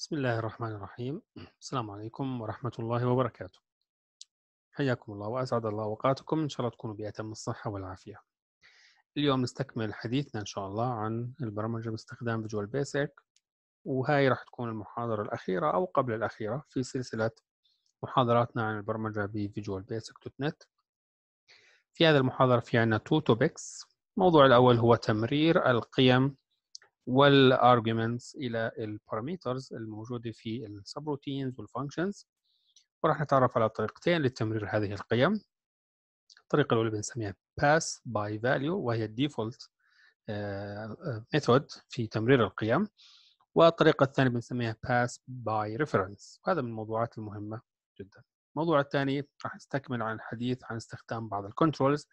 بسم الله الرحمن الرحيم السلام عليكم ورحمة الله وبركاته حياكم الله وأسعد الله أوقاتكم إن شاء الله تكونوا بأتم الصحة والعافية اليوم نستكمل حديثنا إن شاء الله عن البرمجة باستخدام فيجوال بيسك وهاي راح تكون المحاضرة الأخيرة أو قبل الأخيرة في سلسلة محاضراتنا عن البرمجة بفيجوال بيسك دوت نت في هذه المحاضرة في عنا تو توبكس الموضوع الأول هو تمرير القيم والارجيومنتس الى الباراميترز الموجوده في السبروتينز والفانكشنز وراح نتعرف على طريقتين لتمرير هذه القيم الطريقه الاولى بنسميها pass by value وهي الديفولت آه، ميثود في تمرير القيم والطريقه الثانيه بنسميها pass by reference وهذا من الموضوعات المهمه جدا الموضوع الثاني راح نستكمل عن الحديث عن استخدام بعض الكنترولز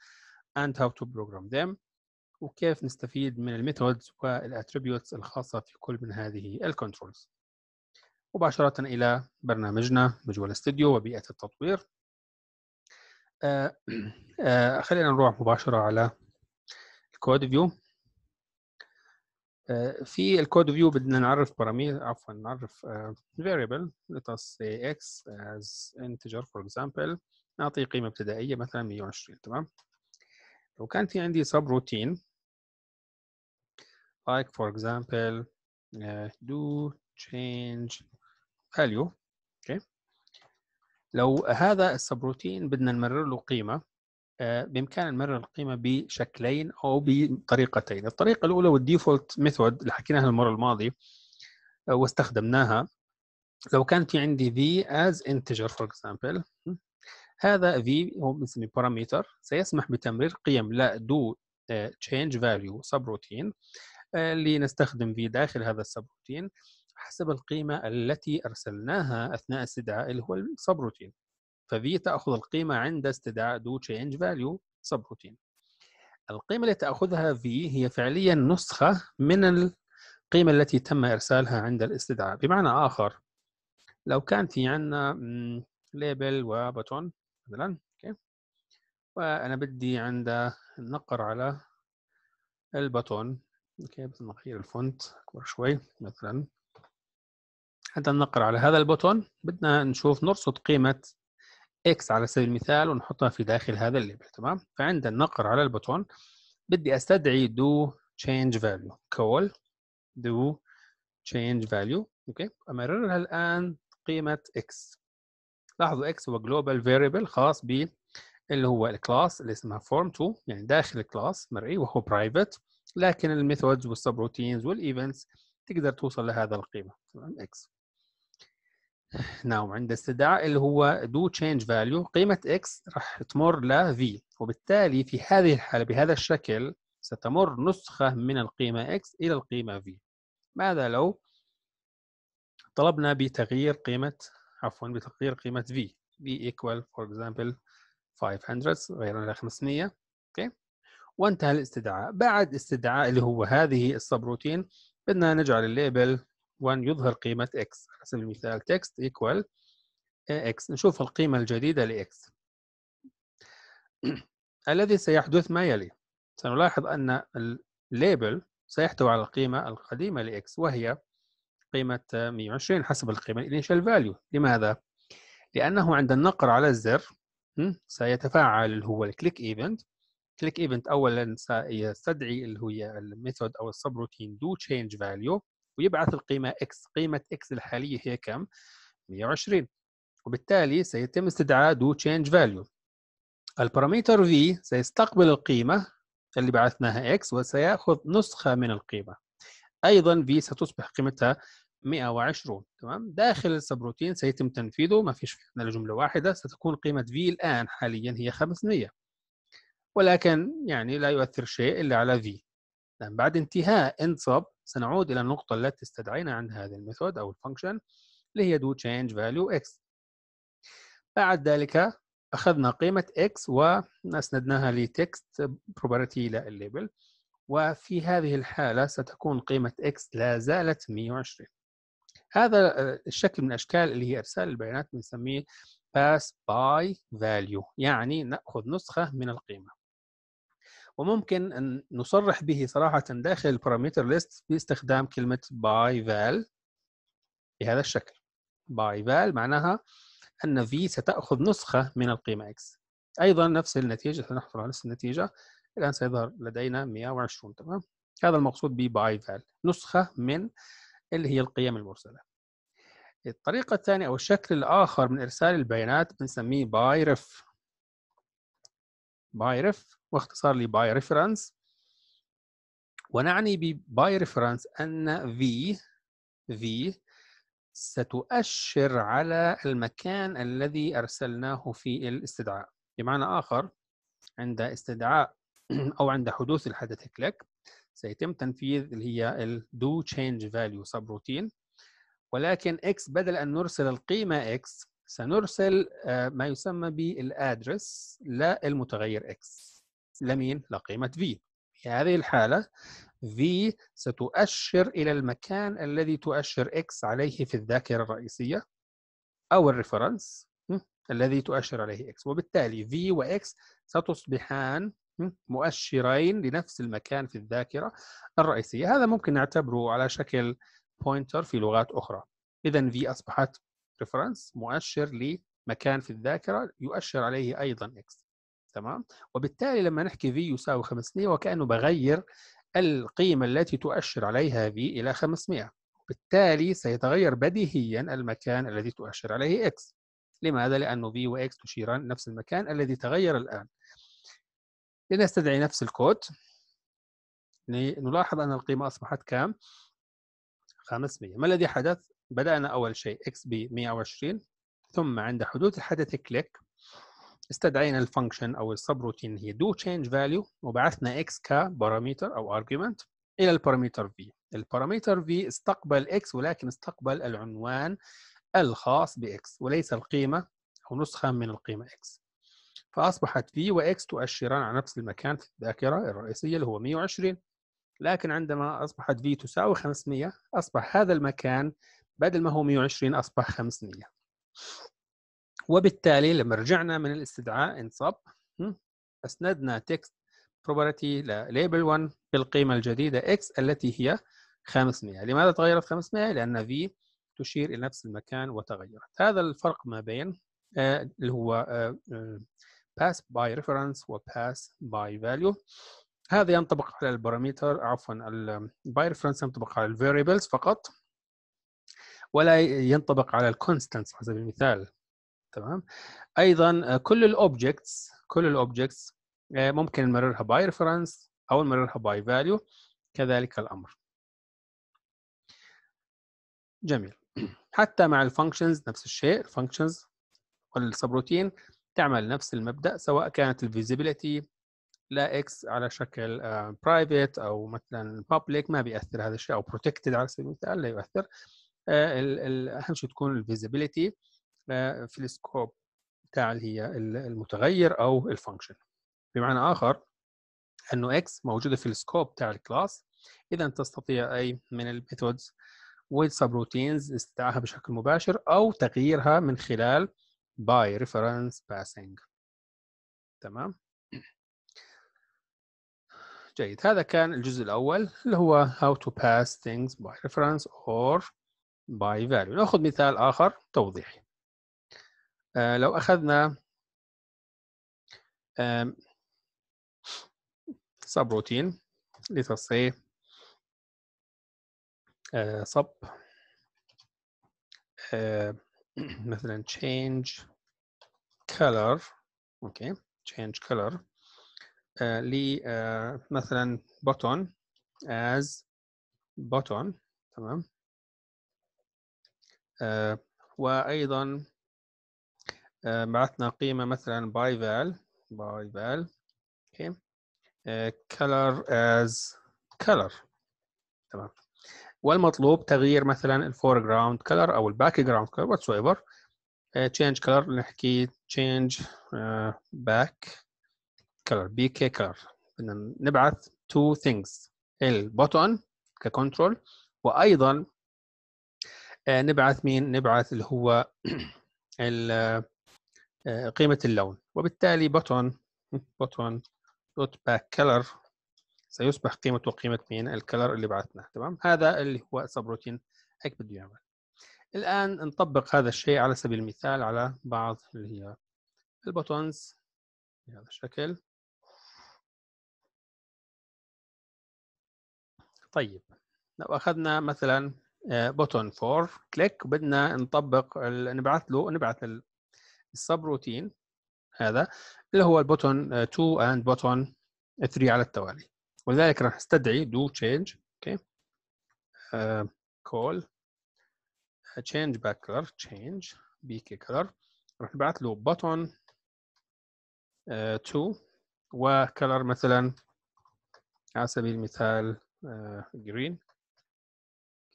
and how to program them وكيف نستفيد من الميثودز والاتريبيوتس الخاصة في كل من هذه الكنترولز مباشرة إلى برنامجنا مجول ستوديو وبيئة التطوير آه آه خلينا نروح مباشرة على الكود فيو آه في الكود فيو بدنا نعرف باراميتر عفوا نعرف آه، variable let us say x as integer for example نعطي قيمة ابتدائية مثلا 120 تمام لو كان في عندي سب روتين like for example uh, do change value okay لو هذا السبروتين بدنا نمرر له قيمه آه، بامكاننا نمرر القيمه بشكلين او بطريقتين الطريقه الاولى والديفولت ميثود اللي حكيناها المره الماضيه آه، واستخدمناها لو كان في عندي v as integer for example هذا v هو بنسميه parameter سيسمح بتمرير قيم لا do آه، change value subroutine اللي نستخدم في داخل هذا السبروتين حسب القيمة التي أرسلناها أثناء استدعاء اللي هو السبروتين ففي تأخذ القيمة عند استدعاء do change value سبروتين القيمة اللي تأخذها في هي فعليا نسخة من القيمة التي تم إرسالها عند الاستدعاء بمعنى آخر لو كان في عندنا ليبل وبتون مثلا اوكي وانا بدي عند نقر على البتون اوكي يمكن نغير الفونت أكبر شوي مثلا حتى نقر على هذا البوتون بدنا نشوف نرصد قيمة x على سبيل المثال ونحطها في داخل هذا الليبل تمام فعند النقر على البوتون بدي استدعي do change value كول do change value اوكي امررها الان قيمه x لاحظوا x هو global variable خاص ب اللي هو الكلاس اللي اسمها form2 يعني داخل الكلاس مرئي وهو برايفت لكن الميثودز والسبروتينز والايفنتس تقدر توصل لهذا القيمه تمام اكس ناو عند استدعاء اللي هو دو تشينج فاليو قيمه اكس راح تمر ل في وبالتالي في هذه الحاله بهذا الشكل ستمر نسخه من القيمه اكس الى القيمه في ماذا لو طلبنا بتغيير قيمه عفوا بتغيير قيمه في v equal for example 500 غير 500 اوكي okay. وانتهى الاستدعاء بعد استدعاء اللي هو هذه السبروتين بدنا نجعل الليبل 1 يظهر قيمة x على سبيل المثال text equal x نشوف القيمة الجديدة ل x الذي سيحدث ما يلي سنلاحظ أن الليبل سيحتوي على القيمة القديمة ل x وهي قيمة 120 حسب القيمة الانيشال فاليو لماذا؟ لأنه عند النقر على الزر سيتفاعل هو الكليك ايفنت كليك ايفنت اولا سيستدعي اللي هي الميثود او السبروتين دو تشينج فاليو ويبعث القيمه اكس قيمه اكس الحاليه هي كم 120 وبالتالي سيتم استدعاء دو تشينج فاليو البارامتر في سيستقبل القيمه اللي بعثناها اكس وسيأخذ نسخة من القيمة أيضا في ستصبح قيمتها 120 تمام داخل السبروتين سيتم تنفيذه ما فيش عندنا جملة واحدة ستكون قيمة في الآن حاليا هي 500 ولكن يعني لا يؤثر شيء إلا على V لأن بعد انتهاء انصب sub سنعود إلى النقطة التي استدعينا عند هذا الميثود أو الفانكشن اللي هي do change value x بعد ذلك أخذنا قيمة x وأسندناها text property إلى الليبل وفي هذه الحالة ستكون قيمة x لا زالت 120 هذا آه، الشكل من الأشكال اللي هي إرسال البيانات بنسميه pass by value يعني نأخذ نسخة من القيمة وممكن ان نصرح به صراحه داخل البارامتر ليست باستخدام كلمه باي فال بهذا الشكل باي فال معناها ان في ستاخذ نسخه من القيمه x ايضا نفس النتيجه سنحصل على نفس النتيجه الان سيظهر لدينا 120 تمام هذا المقصود ب باي فال نسخه من اللي هي القيم المرسله الطريقه الثانيه او الشكل الاخر من ارسال البيانات بنسميه باي ريف باي ريف واختصار لباي ريفرنس ونعني بباي ريفرنس أن V في ستؤشر على المكان الذي أرسلناه في الاستدعاء بمعنى آخر عند استدعاء أو عند حدوث الحدث كليك سيتم تنفيذ اللي هي ال do change value subroutine ولكن x بدل أن نرسل القيمة x سنرسل آه، ما يسمى بالادرس للمتغير x لمين؟ لقيمة v في هذه الحالة v ستؤشر إلى المكان الذي تؤشر x عليه في الذاكرة الرئيسية أو الريفرنس الذي تؤشر عليه x وبالتالي v و x ستصبحان مؤشرين لنفس المكان في الذاكرة الرئيسية هذا ممكن نعتبره على شكل بوينتر في لغات أخرى إذا v أصبحت ريفرنس مؤشر لمكان في الذاكره يؤشر عليه ايضا اكس تمام وبالتالي لما نحكي في يساوي 500 وكانه بغير القيمه التي تؤشر عليها في الى 500 بالتالي سيتغير بديهيا المكان الذي تؤشر عليه اكس لماذا لانه في واكس تشيران نفس المكان الذي تغير الان لنستدعي نفس الكود نلاحظ ان القيمه اصبحت كام 500 ما الذي حدث بدأنا أول شيء x ب 120 ثم عند حدوث الحدث كليك استدعينا الفانكشن أو السبروتين هي دو تشينج فاليو وبعثنا x كبارامتر أو argument إلى البارامتر v البارامتر v استقبل x ولكن استقبل العنوان الخاص ب x وليس القيمة أو نسخة من القيمة x فأصبحت v واكس تؤشران على نفس المكان في الذاكرة الرئيسية اللي هو 120 لكن عندما أصبحت v تساوي 500 أصبح هذا المكان بدل ما هو 120 اصبح 500 وبالتالي لما رجعنا من الاستدعاء انصب اسندنا تكست بروبرتي لليبل 1 بالقيمه الجديده اكس التي هي 500 لماذا تغيرت 500 لان في تشير الى نفس المكان وتغيرت هذا الفرق ما بين آه، اللي هو باس آه، باي آه، pass by reference و pass by value هذا ينطبق على البارامتر عفوا الباي ريفرنس ينطبق على الفاريبلز فقط ولا ينطبق على الكونستانتس على سبيل المثال تمام ايضا آه، كل الاوبجكتس كل الاوبجكتس آه، ممكن نمررها باي ريفرنس او نمررها باي فاليو كذلك الامر جميل حتى مع الفانكشنز نفس الشيء الفانكشنز والسبروتين تعمل نفس المبدا سواء كانت الفيزيبيليتي لا اكس على شكل برايفت آه، او مثلا بابليك ما بياثر هذا الشيء او بروتكتد على سبيل المثال لا يؤثر اهم شيء تكون الفيزيبيليتي آه، في السكوب بتاع اللي هي المتغير او الفانكشن بمعنى اخر انه اكس موجوده في السكوب بتاع الكلاس اذا تستطيع اي من الميثودز روتينز استدعائها بشكل مباشر او تغييرها من خلال باي ريفرنس باسنج تمام جيد هذا كان الجزء الاول اللي هو how to pass things by reference or باي فاليو ناخذ مثال اخر توضيحي آه لو اخذنا سب روتين let us say uh, sub uh, مثلا change color okay change color uh, لي uh, مثلا button as button تمام آه، وأيضا آه، بعثنا قيمة مثلا باي فال باي فال اوكي آه، color as color تمام والمطلوب تغيير مثلا الفورجراوند كلر او الباك جراوند كلر واتس ايفر تشينج كلر نحكي تشينج باك كلر بي كي كلر بدنا نبعث تو ثينجز البوتون ككنترول وايضا آه، نبعث مين نبعث اللي هو آه، قيمة اللون وبالتالي button button dot back color سيصبح قيمته قيمة مين الكلر اللي بعثناه تمام هذا اللي هو سبروتين هيك بده يعمل الآن نطبق هذا الشيء على سبيل المثال على بعض اللي هي البوتونز بهذا الشكل طيب لو أخذنا مثلا بوتون فور كليك وبدنا نطبق نبعث له نبعث السب روتين هذا اللي هو البوتون 2 اند بوتون 3 على التوالي ولذلك راح نستدعي دو تشينج اوكي كول تشينج باك كلر تشينج كي كلر راح نبعث له بوتون 2 وكلر مثلا على سبيل المثال جرين آه،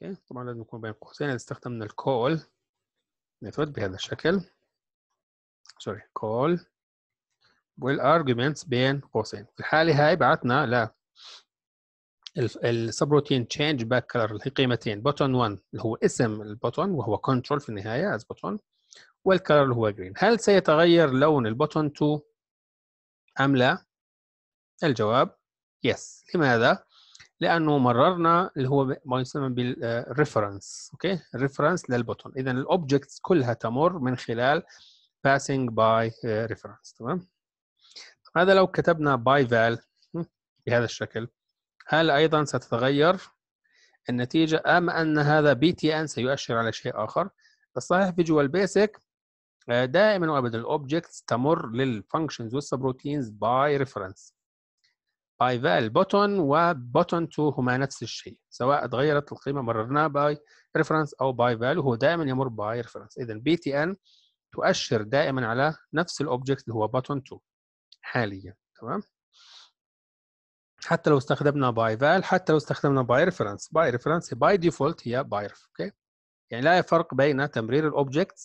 اوكي طبعا لازم يكون بين قوسين استخدمنا الكول ميثود بهذا الشكل سوري كول والارجيومنتس بين قوسين في الحاله هاي بعتنا ل السبروتين تشينج باك كلر اللي هي قيمتين بوتون 1 اللي هو اسم البوتون وهو كنترول في النهايه از بوتون والكلر اللي هو جرين هل سيتغير لون البوتون 2 ام لا الجواب يس لماذا لانه مررنا اللي هو ما يسمى بالريفرنس اوكي ريفرنس للبوتون اذا الاوبجكتس كلها تمر من خلال passing by reference تمام هذا لو كتبنا by val بهذا الشكل هل ايضا ستتغير النتيجه ام ان هذا بي تي ان سيؤشر على شيء اخر الصحيح فيجوال بيسك آه، دائما وابدا الاوبجكتس تمر للفانكشنز والسبروتينز باي ريفرنس باي فال بوتون وبوتون تو هما نفس الشيء سواء اتغيرت القيمه مررناها باي ريفرنس او باي فال وهو دائما يمر باي ريفرنس اذا بي تي ان تؤشر دائما على نفس الاوبجكت اللي هو بوتون 2 حاليا تمام حتى لو استخدمنا باي فال حتى لو استخدمنا باي ريفرنس باي ريفرنس باي ديفولت هي باي ريف اوكي يعني لا فرق بين تمرير الاوبجكت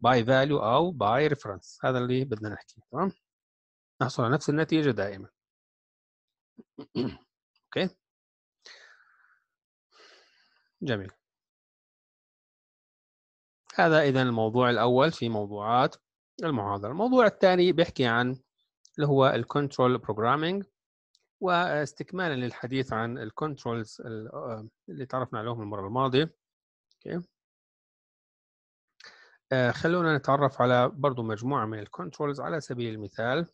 باي فاليو او باي ريفرنس هذا اللي بدنا نحكيه تمام نحصل على نفس النتيجه دائما اوكي جميل هذا اذا الموضوع الاول في موضوعات المحاضره الموضوع الثاني بيحكي عن اللي هو الكنترول بروجرامينج واستكمالا للحديث عن الكنترولز آه، اللي تعرفنا عليهم المره الماضيه اوكي آه، خلونا نتعرف على برضو مجموعه من الكنترولز على سبيل المثال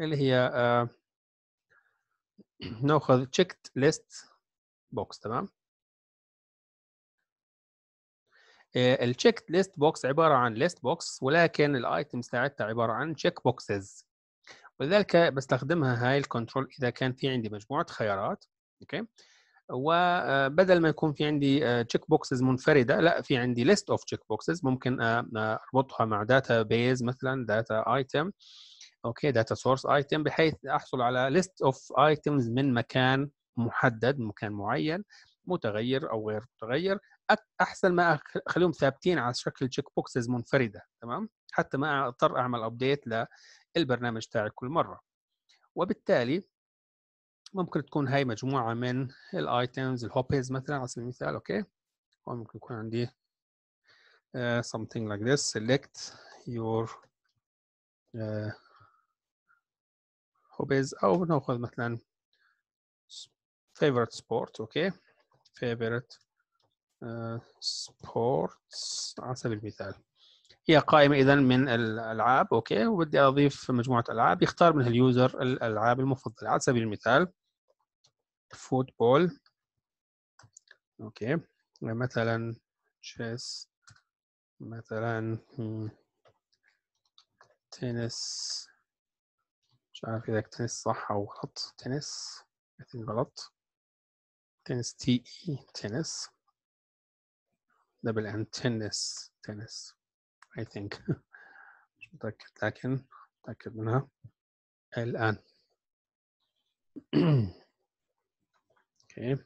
اللي هي آه، ناخذ checked list box تمام التشيك ليست بوكس عباره عن ليست بوكس ولكن الايتمز تاعتها عباره عن تشيك بوكسز ولذلك بستخدمها هاي الكنترول اذا كان في عندي مجموعه خيارات اوكي وبدل آه، ما يكون في عندي تشيك آه، بوكسز منفرده لا في عندي ليست اوف تشيك بوكسز ممكن آه، اربطها مع داتا بيز مثلا داتا ايتم اوكي داتا سورس ايتم بحيث احصل على ليست اوف ايتمز من مكان محدد مكان معين متغير او غير متغير احسن ما اخليهم ثابتين على شكل تشيك بوكسز منفرده تمام حتى ما اضطر اعمل ابديت للبرنامج تاعي كل مره وبالتالي ممكن تكون هاي مجموعه من الايتمز الهوبيز مثلا على سبيل المثال اوكي ممكن يكون عندي uh, something like this select your uh, هوبيز او ناخذ مثلا favorite sport اوكي favorite uh, على سبيل المثال هي قائمة إذا من الألعاب أوكي وبدي أضيف مجموعة ألعاب يختار منها اليوزر الألعاب المفضلة على سبيل المثال فوتبول أوكي مثلا تشيس مثلا تنس مش عارف إذا تنس صح أو غلط تنس لكن غلط تنس تي إي تنس دبل أن تنس تنس I think مش متأكد لكن متأكد منها الآن okay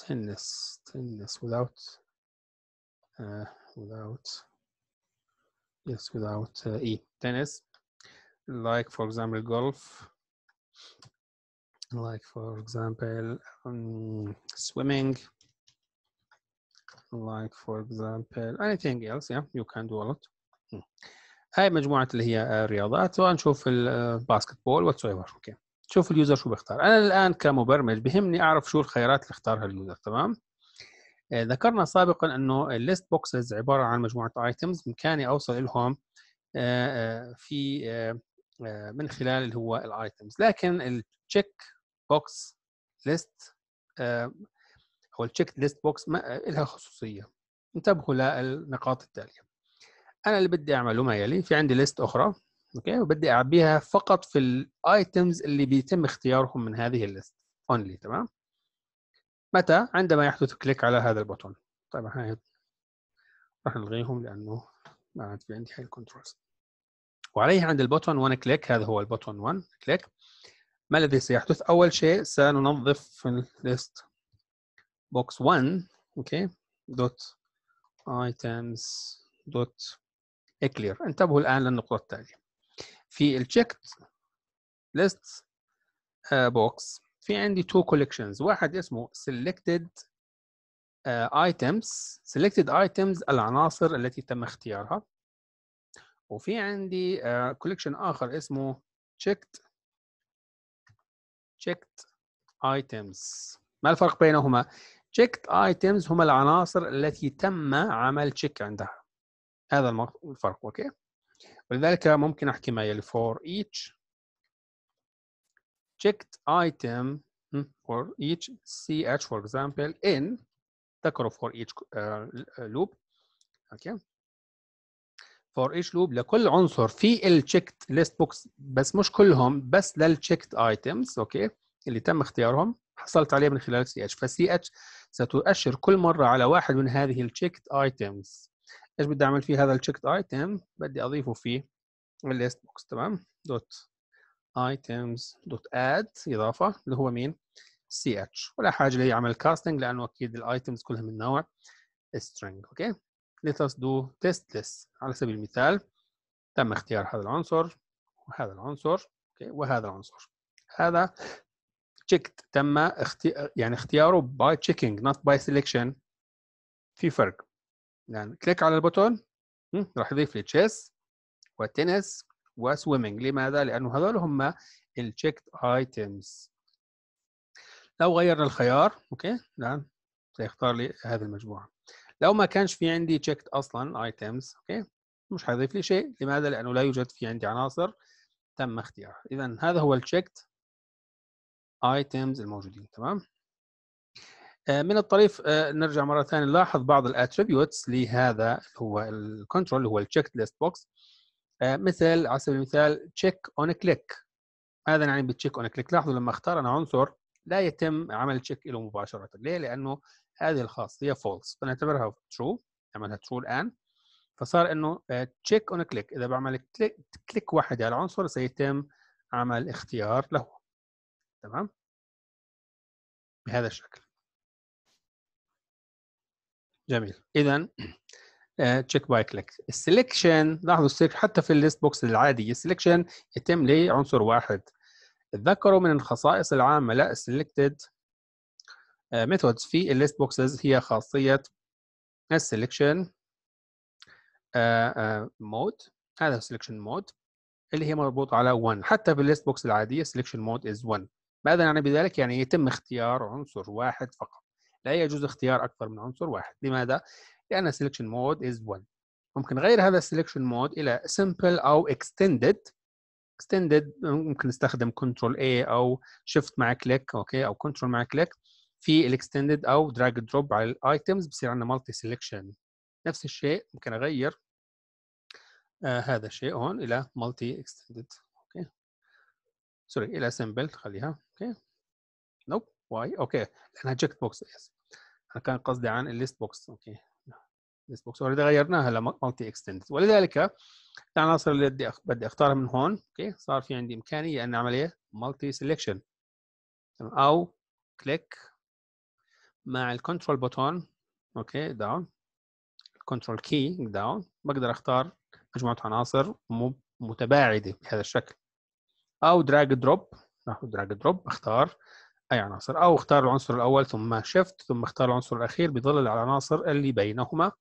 tennis tennis without uh, without yes without uh, e tennis like for example golf like for example um, swimming like for example anything else yeah you can do a lot hmm. هاي مجموعة اللي هي الرياضات نشوف الباسكت بول ايفر اوكي شوف اليوزر شو بيختار انا الان كمبرمج بهمني اعرف شو الخيارات اللي اختارها اليوزر تمام آه، ذكرنا سابقا انه الليست بوكسز عباره عن مجموعه ايتمز بامكاني اوصل لهم آه، آه، في آه، من خلال اللي هو الايتمز لكن التشيك بوكس ليست او التشيك ليست بوكس ما آه، لها خصوصيه انتبهوا للنقاط التاليه انا اللي بدي اعمله ما يلي في عندي ليست اخرى اوكي وبدي اعبيها فقط في الايتمز اللي بيتم اختيارهم من هذه الليست اونلي تمام متى عندما يحدث كليك على هذا البوتون طبعا هاي راح نلغيهم لانه ما عاد في عندي هاي الكنترولز وعليه عند البوتون 1 كليك هذا هو البوتون 1 كليك ما الذي سيحدث؟ أول شيء سننظف الليست بوكس 1 اوكي دوت items دوت اكلير انتبهوا الآن للنقطة التالية في التشيكت ليست بوكس في عندي تو collections واحد اسمه selected آه، items selected items العناصر التي تم اختيارها وفي عندي كوليكشن آه، اخر اسمه checked checked items ما الفرق بينهما checked items هما العناصر التي تم عمل check عندها هذا الفرق اوكي ولذلك ممكن احكي ما يلي for each checked item for each ch for example in ذكروا for each uh, loop اوكي okay. فور ايتش لوب لكل عنصر في التشيكت ليست بوكس بس مش كلهم بس للتشيكت ايتمز اوكي اللي تم اختيارهم حصلت عليه من خلال سي اتش فسي اتش ستؤشر كل مره على واحد من هذه التشيكت ايتمز ايش بدي اعمل في هذا التشيكت ايتم بدي اضيفه في الليست بوكس تمام دوت ايتمز دوت اد اضافه اللي هو مين سي اتش ولا حاجه لي اعمل كاستنج لانه اكيد الايتمز كلها من نوع string اوكي let us do test list على سبيل المثال تم اختيار هذا العنصر وهذا العنصر okay. وهذا العنصر هذا checked تم اختي... يعني اختياره by checking not by selection في فرق يعني كليك على البوتون راح يضيف لي تشيس وتنس وسويمنج لماذا؟ لأنه هذول هم checked items لو غيرنا الخيار اوكي نعم سيختار لي هذه المجموعة لو ما كانش في عندي checked اصلا ايتمز اوكي مش هيضيف لي شيء لماذا لانه لا يوجد في عندي عناصر تم اختيارها اذا هذا هو checked ايتمز الموجودين تمام آه، من الطريف آه، نرجع مره ثانيه نلاحظ بعض الاتريبيوتس لهذا هو الكنترول اللي هو التشيك ليست بوكس مثل على سبيل المثال تشيك اون كليك هذا يعني بالتشيك اون كليك لاحظوا لما اختار انا عنصر لا يتم عمل تشيك له مباشره ليه؟ لانه هذه الخاصيه فولس فنعتبرها ترو نعملها ترو الان فصار انه تشيك اون كليك اذا بعمل كليك كليك واحد على العنصر سيتم عمل اختيار له تمام بهذا الشكل جميل اذا تشيك باي كليك السلكشن لاحظوا السلكشن حتى في الليست بوكس العادي السلكشن يتم لعنصر واحد تذكروا من الخصائص العامه لا سلكتد ميثودز آه، في الليست بوكسز هي خاصيه السلكشن آه، مود آه، هذا السلكشن مود اللي هي مربوطه على 1 حتى في الليست بوكس العاديه السلكشن مود از 1 ماذا يعني بذلك؟ يعني يتم اختيار عنصر واحد فقط لا يجوز اختيار اكثر من عنصر واحد لماذا؟ لان السلكشن مود از 1 ممكن غير هذا السلكشن مود الى سمبل او اكستندد اكستندد ممكن نستخدم كنترول A او شيفت مع كليك اوكي او كنترول مع كليك في الاكستندد او دراج دروب على الايتمز بصير عندنا مالتي سيلكشن نفس الشيء ممكن اغير آه هذا الشيء هون الى مالتي اكستندد اوكي سوري الى سمبل خليها اوكي نوب واي اوكي لانها تشيك بوكس يس انا كان قصدي عن الليست بوكس اوكي الليست بوكس اوريدي غيرناها لمالتي اكستندد ولذلك العناصر اللي بدي بدي اختارها من هون اوكي صار في عندي امكانيه ان اعمل ايه مالتي سيلكشن او كليك مع الكنترول بوتون اوكي داون الكنترول كي داون بقدر اختار مجموعه عناصر متباعده بهذا الشكل او دراج دروب ناخذ دراج دروب اختار اي عناصر او اختار العنصر الاول ثم شيفت ثم اختار العنصر الاخير بظل العناصر اللي بينهما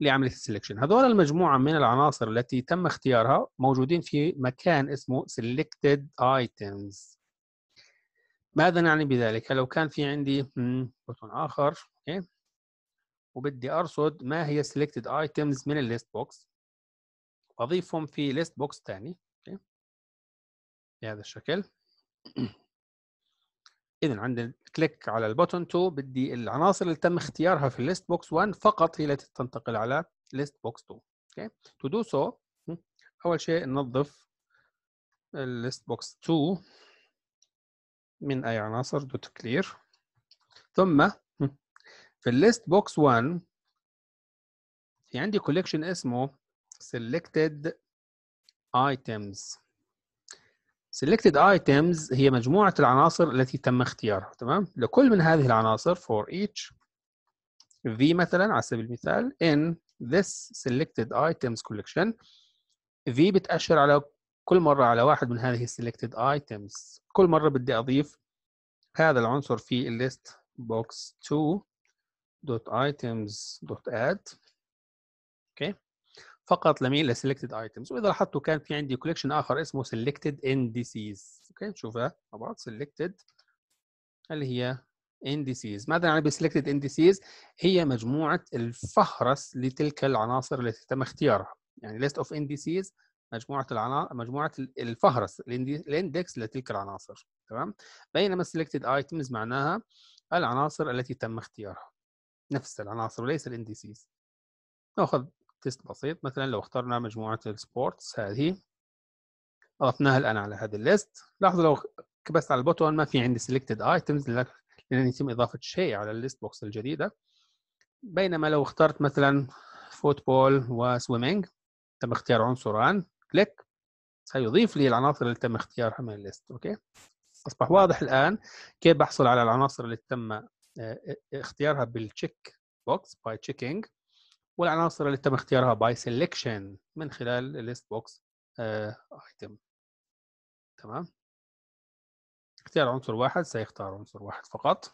لعمليه السلكشن هذول المجموعه من العناصر التي تم اختيارها موجودين في مكان اسمه selected items ماذا نعني بذلك؟ لو كان في عندي بوتون آخر أوكي وبدي أرصد ما هي selected items من الليست بوكس وأضيفهم في ليست بوكس ثاني أوكي بهذا الشكل إذا عند كليك على البوتون 2 بدي العناصر اللي تم اختيارها في الليست بوكس 1 فقط هي التي تنتقل على ليست بوكس 2 اوكي تو دو سو أول شيء ننظف الليست بوكس 2 من أي عناصر دوت كلير ثم في الليست بوكس 1 في عندي كوليكشن اسمه selected items selected items هي مجموعة العناصر التي تم اختيارها تمام لكل من هذه العناصر for each v مثلا على سبيل المثال in this selected items collection v بتأشر على كل مرة على واحد من هذه selected items كل مرة بدي أضيف هذا العنصر في list box 2.items.add اوكي فقط لمين selected items واذا لاحظتوا كان في عندي كوليكشن اخر اسمه selected indices اوكي شوفها مع selected اللي هي indices ماذا يعني بselected indices هي مجموعه الفهرس لتلك العناصر التي تم اختيارها يعني list of indices مجموعه العناصر مجموعه الفهرس الاندكس لتلك العناصر تمام بينما سيلكتد ايتمز معناها العناصر التي تم اختيارها نفس العناصر وليس الانديسيز ناخذ تيست بسيط مثلا لو اخترنا مجموعه السبورتس هذه اضفناها الان على هذا الليست لاحظوا لو كبست على البوتون ما في عندي سيلكتد ايتمز لأن يتم إضافة شيء على الليست بوكس الجديدة بينما لو اخترت مثلا فوتبول وسويمينج تم اختيار عنصران كليك سيضيف لي العناصر اللي تم اختيارها من الليست اوكي اصبح واضح الان كيف بحصل على العناصر اللي تم آه، آه، اختيارها بالتشيك بوكس باي تشيكينج والعناصر اللي تم اختيارها باي سيلكشن من خلال الليست بوكس ايتم آه، تمام اختيار عنصر واحد سيختار عنصر واحد فقط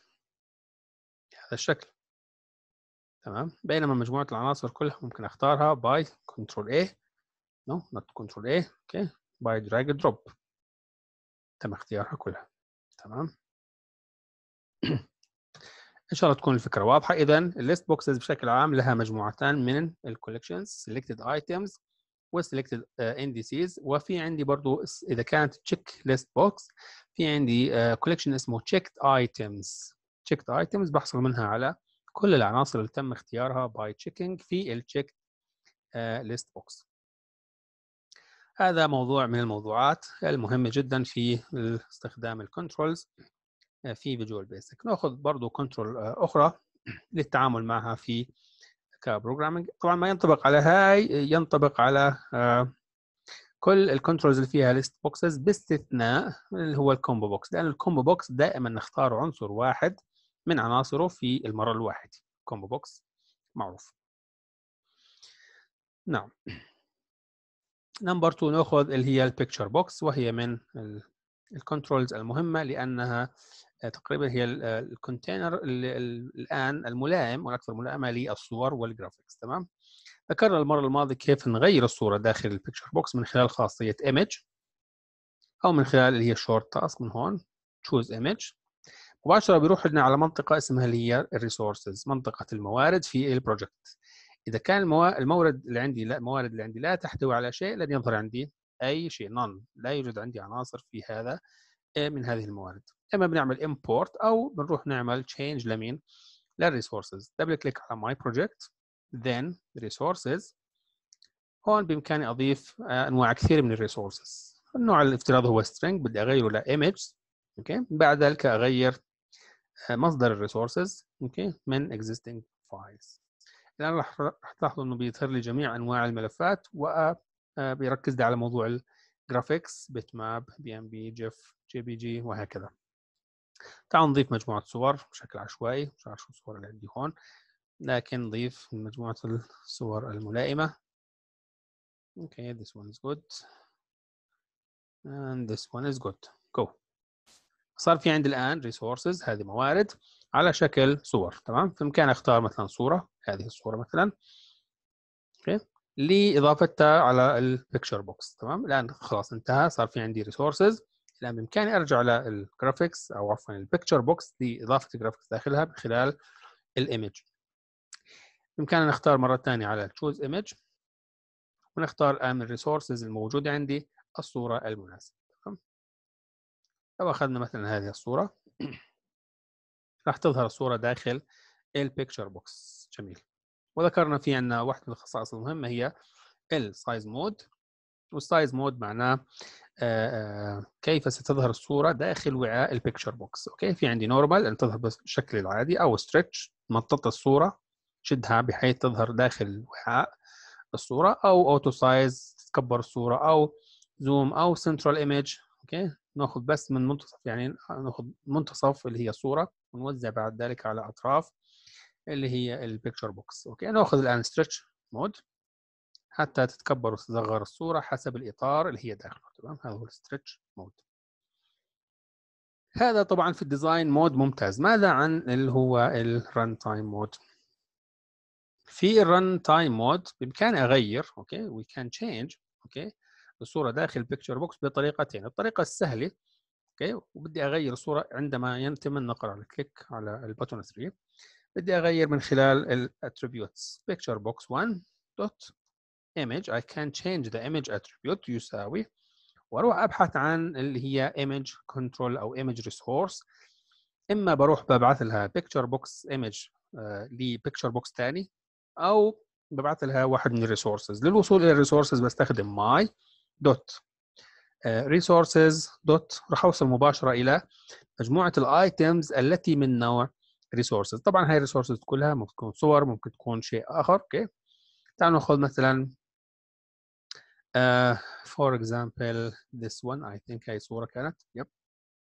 بهذا الشكل تمام بينما مجموعة العناصر كلها ممكن اختارها باي كنترول ايه no not control A okay by drag drop تم اختيارها كلها تمام ان شاء الله تكون الفكره واضحه اذا الليست بوكسز بشكل عام لها مجموعتان من الكولكشنز selected items وسيلكتد انديسيز آه، وفي عندي برضو اذا كانت تشيك ليست بوكس في عندي كوليكشن آه، uh, اسمه تشيكت ايتمز تشيكت ايتمز بحصل منها على كل العناصر اللي تم اختيارها باي تشيكينج في التشيك ليست بوكس هذا موضوع من الموضوعات المهمة جدا في استخدام الكنترولز آه، في فيجوال بيسك ناخذ برضو كنترول آه، أخرى للتعامل معها في كبروجرامينج طبعا ما ينطبق على هاي ينطبق على آه، كل الكنترولز اللي فيها ليست بوكسز باستثناء اللي هو الكومبو بوكس لأن الكومبو بوكس دائما نختار عنصر واحد من عناصره في المرة الواحدة كومبو بوكس معروف نعم نمبر 2 ناخذ اللي هي البيكتشر بوكس وهي من الكنترولز المهمه لانها آه، تقريبا هي الكونتينر آه، الان الملائم والاكثر ملائمه للصور والجرافيكس تمام ذكرنا المره الماضيه كيف نغير الصوره داخل البيكتشر بوكس من خلال خاصيه ايمج او من خلال اللي هي شورت تاسك من هون تشوز ايمج مباشره بيروح لنا على منطقه اسمها اللي هي الريسورسز منطقه الموارد في البروجكت اذا كان المورد اللي عندي لا الموارد اللي عندي لا تحتوي على شيء لن يظهر عندي اي شيء نون لا يوجد عندي عناصر في هذا آه، من هذه الموارد اما بنعمل امبورت او بنروح نعمل تشينج لمين للريسورسز دبل كليك على ماي بروجكت ذن ريسورسز هون بامكاني اضيف آه، انواع كثيره من الريسورسز النوع الافتراضي هو string بدي اغيره ل image اوكي بعد ذلك اغير آه، مصدر الريسورسز اوكي من existing files الان راح تلاحظوا انه بيظهر لي جميع انواع الملفات وبيركز آه، آه، لي على موضوع الجرافيكس بيت ماب بي ام بي جيف جي بي جي وهكذا تعال نضيف مجموعه صور بشكل عشوائي مش عارف شو الصور اللي عندي هون لكن نضيف مجموعه الصور الملائمه اوكي this one is good and this one is good go صار في عندي الان resources هذه موارد على شكل صور تمام بامكاني اختار مثلا صوره هذه الصوره مثلا اوكي لاضافتها على البيكتشر بوكس تمام الان خلاص انتهى صار في عندي ريسورسز الان بامكاني ارجع للجرافيكس او عفوا البيكتشر بوكس لاضافه الجرافيكس داخلها من خلال الايمج بامكاني نختار مره ثانيه على تشوز ايمج ونختار الان من الريسورسز الموجوده عندي الصوره المناسبه تمام لو اخذنا مثلا هذه الصوره راح تظهر الصورة داخل البيكتشر بوكس جميل وذكرنا في عندنا واحدة من الخصائص المهمة هي السايز مود والسايز مود معناه آه، آه، كيف ستظهر الصورة داخل وعاء البيكتشر بوكس أوكي في عندي نورمال أن تظهر بالشكل العادي أو ستريتش مطط الصورة شدها بحيث تظهر داخل وعاء الصورة أو أوتو سايز تكبر الصورة أو زوم أو سنترال إيمج أوكي ناخذ بس من منتصف يعني ناخذ منتصف اللي هي الصوره ونوزع بعد ذلك على اطراف اللي هي البيكتشر بوكس اوكي ناخذ الان ستريتش مود حتى تتكبر وتصغر الصوره حسب الاطار اللي هي داخله تمام هذا هو الستريتش مود هذا طبعا في الديزاين مود ممتاز ماذا عن اللي هو الرن تايم مود في الرن تايم مود بامكاني اغير اوكي وي كان تشينج اوكي الصوره داخل بيكتشر بوكس بطريقتين الطريقه السهله اوكي وبدي اغير الصوره عندما يتم النقر على الكليك على البوتون 3 بدي اغير من خلال الاتريبيوتس بيكتشر بوكس 1 دوت ايمج اي كان تشينج ذا ايمج اتريبيوت يساوي واروح ابحث عن اللي هي ايمج كنترول او ايمج ريسورس اما بروح ببعث لها بيكتشر بوكس ايمج لبيكتشر بوكس ثاني او ببعث لها واحد من الريسورسز للوصول الى الريسورسز بستخدم ماي دوت ريسورسز آه، دوت راح اوصل مباشره الى مجموعه الايتمز التي من نوع ريسورسز طبعا هاي الريسورسز كلها ممكن تكون صور ممكن تكون شيء اخر اوكي تعال ناخذ مثلا فور اكزامبل ذس وان اي ثينك هاي صورة كانت يب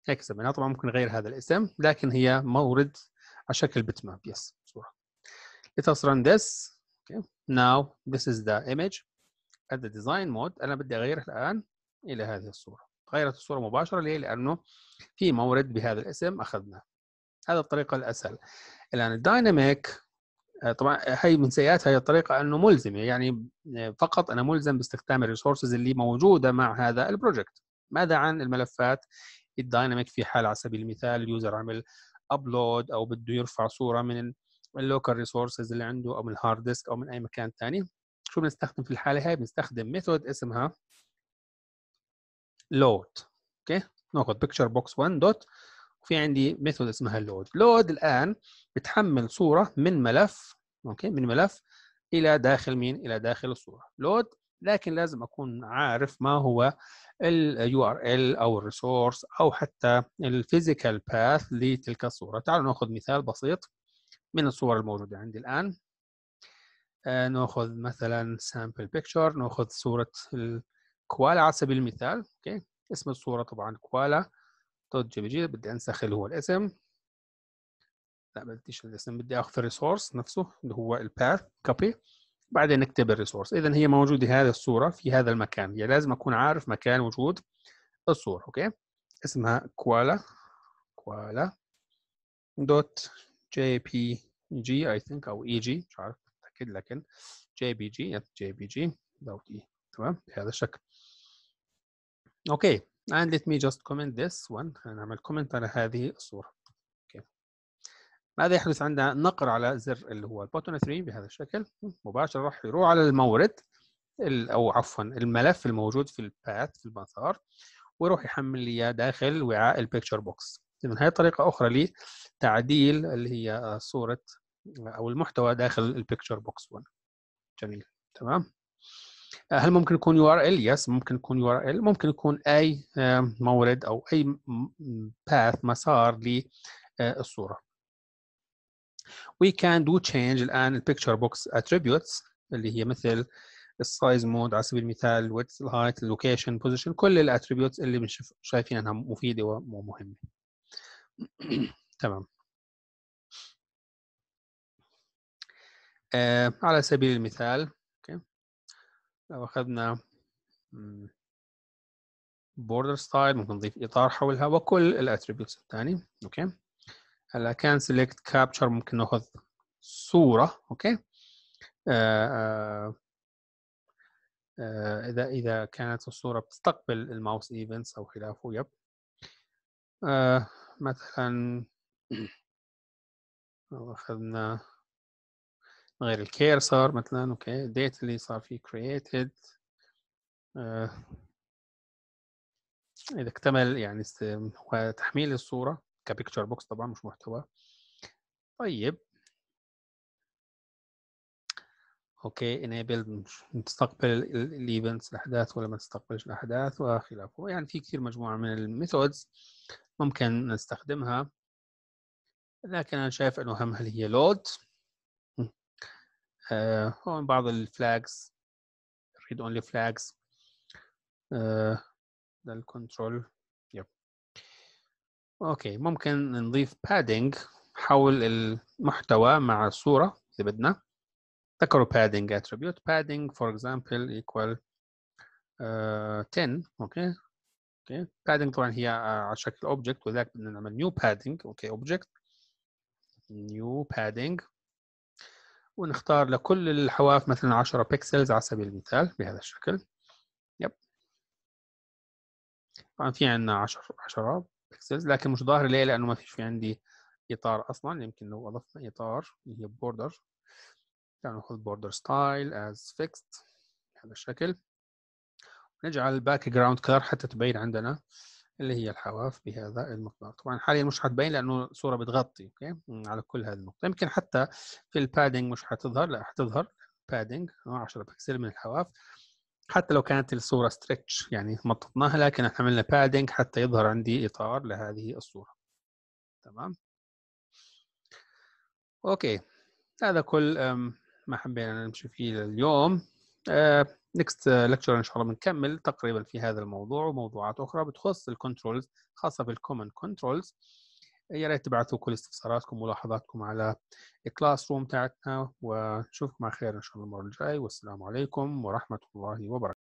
هيك سميناها طبعا ممكن غير هذا الاسم لكن هي مورد على شكل ماب يس صورة let us run this okay. now this is the image هذا ديزاين مود انا بدي اغيرها الان الى هذه الصوره غيرت الصوره مباشره ليه لانه في مورد بهذا الاسم اخذناه هذا الطريقه الاسهل الان الدايناميك آه، طبعا هي من سيئات هذه الطريقه انه ملزمه يعني آه، فقط انا ملزم باستخدام الريسورسز اللي موجوده مع هذا البروجكت ماذا عن الملفات الدايناميك في حال على سبيل المثال اليوزر عمل ابلود او بده يرفع صوره من اللوكال ريسورسز اللي عنده او من الهارد ديسك او من اي مكان ثاني شو بنستخدم في الحالة هاي بنستخدم ميثود اسمها load اوكي ناخذ picture box 1 دوت وفي عندي ميثود اسمها load load الآن بتحمل صورة من ملف اوكي من ملف إلى داخل مين إلى داخل الصورة load لكن لازم أكون عارف ما هو ال URL أو الريسورس أو حتى الفيزيكال باث لتلك الصورة تعالوا ناخذ مثال بسيط من الصور الموجودة عندي الآن آه، ناخذ مثلا سامبل بيكتشر ناخذ صوره الكوالا على سبيل المثال اوكي اسم الصوره طبعا كوالا دوت جي بي جي بدي انسخ اللي هو الاسم لا بديش الاسم بدي اخذ الريسورس نفسه اللي هو الباث كوبي بعدين نكتب الريسورس اذا هي موجوده هذه الصوره في هذا المكان يعني لازم اكون عارف مكان وجود الصوره اوكي اسمها كوالا كوالا دوت جي بي جي اي ثينك او اي e جي مش عارف متأكد لكن جي بي جي جي بي جي لو E تمام بهذا الشكل اوكي and let me just comment this one هنعمل كومنت على هذه الصورة اوكي ماذا يحدث عندنا نقر على زر اللي هو البوتون 3 بهذا الشكل مباشرة راح يروح على المورد او عفوا الملف الموجود في الباث في المسار ويروح يحمل لي اياه داخل وعاء البيكتشر بوكس اذا هاي طريقة أخرى لتعديل اللي هي صورة او المحتوى داخل البيكتشر بوكس 1 جميل تمام آه، هل ممكن يكون يو ار ال؟ يس ممكن يكون يو ار ال ممكن يكون اي آه، مورد او اي باث مسار للصوره. وي كان دو تشينج الان البيكتشر بوكس اتريبيوتس اللي هي مثل السايز مود على سبيل المثال الويدث الهايت اللوكيشن بوزيشن كل الاتريبيوتس اللي شايفين انها مفيده ومهمه. تمام آه على سبيل المثال اوكي لو اخذنا بوردر ستايل ممكن نضيف اطار حولها وكل الاتريبيوتس الثاني اوكي هلا كان سيلكت كابتشر ممكن ناخذ صوره اوكي آه آه آه اذا اذا كانت الصوره بتستقبل الماوس ايفنتس او خلافه يب آه مثلا لو اخذنا غير الكير صار مثلا اوكي ديت اللي صار فيه created آه اذا اكتمل يعني هو تحميل الصوره كبيكتشر بوكس طبعا مش محتوى طيب اوكي انيبل نستقبل الايفنتس الاحداث ولا ما تستقبلش الاحداث وخلافه يعني في كثير مجموعه من الميثودز ممكن نستخدمها لكن انا شايف انه اهمها اللي هي لود آه، هون بعض الفلاجز read only flags ده الكنترول يب اوكي ممكن نضيف padding حول المحتوى مع الصورة إذا بدنا ذكروا padding attribute padding for example equal uh, آه، 10 اوكي اوكي padding طبعا هي على شكل object وذاك بدنا نعمل new padding اوكي object new padding ونختار لكل الحواف مثلا 10 بكسلز على سبيل المثال بهذا الشكل يب طبعا في عندنا 10 10 بكسلز لكن مش ظاهر ليه لانه ما فيش في عندي اطار اصلا يمكن لو اضفنا اطار اللي هي بوردر ناخذ بوردر ستايل از فيكست بهذا الشكل نجعل الباك جراوند كلر حتى تبين عندنا اللي هي الحواف بهذا المقدار طبعا حاليا مش حتبين لانه الصوره بتغطي اوكي على كل هذه النقطه يمكن حتى في البادنج مش حتظهر لا حتظهر بادنج 10 بكسل من الحواف حتى لو كانت الصوره ستريتش يعني مططناها لكن احنا عملنا بادنج حتى يظهر عندي اطار لهذه الصوره تمام اوكي هذا كل ما حبينا نمشي فيه اليوم آه، نكست ليكتشر آه، ان شاء الله بنكمل تقريبا في هذا الموضوع وموضوعات اخرى بتخص الكنترولز خاصه في الكومن كنترولز يا ريت تبعثوا كل استفساراتكم وملاحظاتكم على الكلاس روم تاعتنا ونشوفكم على خير ان شاء الله المره الجايه والسلام عليكم ورحمه الله وبركاته